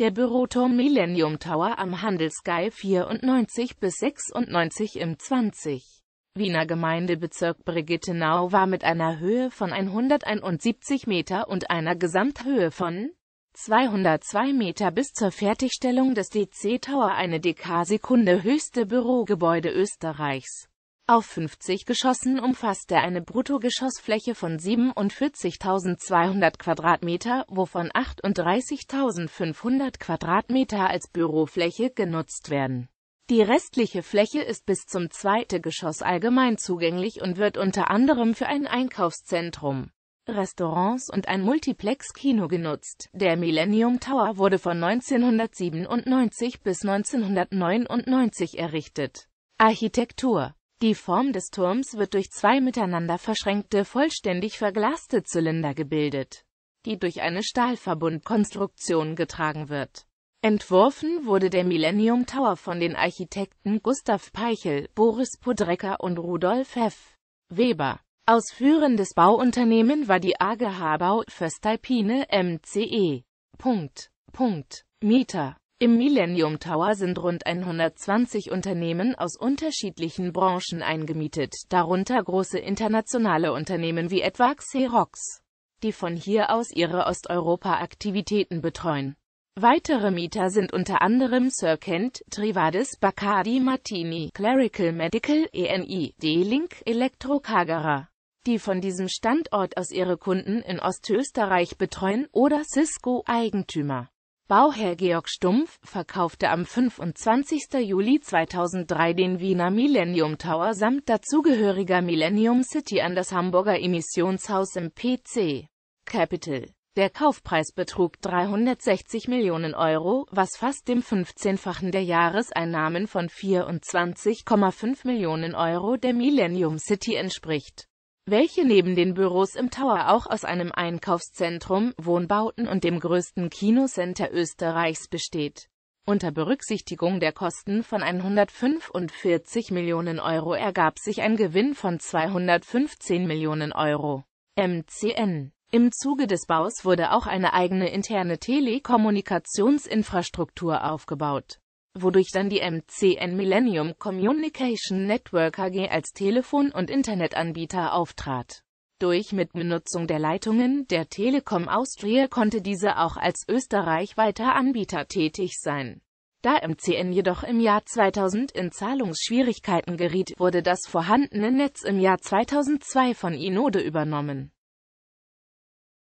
Der Büroturm Millennium Tower am Handelsgei 94 bis 96 im 20. Wiener Gemeindebezirk Brigittenau war mit einer Höhe von 171 Meter und einer Gesamthöhe von 202 Meter bis zur Fertigstellung des DC Tower eine Dekasekunde höchste Bürogebäude Österreichs. Auf 50 Geschossen umfasst er eine Bruttogeschossfläche von 47.200 Quadratmeter, wovon 38.500 Quadratmeter als Bürofläche genutzt werden. Die restliche Fläche ist bis zum zweiten Geschoss allgemein zugänglich und wird unter anderem für ein Einkaufszentrum, Restaurants und ein Multiplex-Kino genutzt. Der Millennium Tower wurde von 1997 bis 1999 errichtet. Architektur die Form des Turms wird durch zwei miteinander verschränkte, vollständig verglaste Zylinder gebildet, die durch eine Stahlverbundkonstruktion getragen wird. Entworfen wurde der Millennium Tower von den Architekten Gustav Peichel, Boris Podrecker und Rudolf Heff. Weber. Ausführendes Bauunternehmen war die AG Habau Föstalpine MCE. Punkt. Punkt. Mieter im Millennium Tower sind rund 120 Unternehmen aus unterschiedlichen Branchen eingemietet, darunter große internationale Unternehmen wie etwa Xerox, die von hier aus ihre Osteuropa-Aktivitäten betreuen. Weitere Mieter sind unter anderem Circent, Trivadis, Bacardi Martini, Clerical Medical, ENI, D-Link, Elektrokagera die von diesem Standort aus ihre Kunden in Ostösterreich betreuen, oder Cisco-Eigentümer. Bauherr Georg Stumpf verkaufte am 25. Juli 2003 den Wiener Millennium Tower samt dazugehöriger Millennium City an das Hamburger Emissionshaus im PC Capital. Der Kaufpreis betrug 360 Millionen Euro, was fast dem 15-fachen der Jahreseinnahmen von 24,5 Millionen Euro der Millennium City entspricht welche neben den Büros im Tower auch aus einem Einkaufszentrum, Wohnbauten und dem größten Kinocenter Österreichs besteht. Unter Berücksichtigung der Kosten von 145 Millionen Euro ergab sich ein Gewinn von 215 Millionen Euro. MCN Im Zuge des Baus wurde auch eine eigene interne Telekommunikationsinfrastruktur aufgebaut wodurch dann die MCN Millennium Communication Network AG als Telefon- und Internetanbieter auftrat. Durch Mitbenutzung der Leitungen der Telekom Austria konnte diese auch als österreichweiter Anbieter tätig sein. Da MCN jedoch im Jahr 2000 in Zahlungsschwierigkeiten geriet, wurde das vorhandene Netz im Jahr 2002 von Inode übernommen.